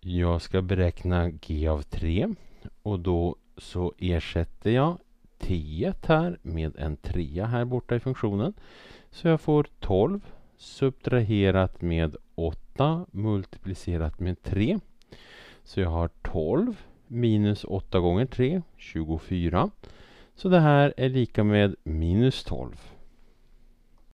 Jag ska beräkna g av 3 och då så ersätter jag 10 här med en 3 här borta i funktionen. Så jag får 12 subtraherat med 8 multiplicerat med 3. Så jag har 12 minus 8 gånger 3, 24. Så det här är lika med minus 12.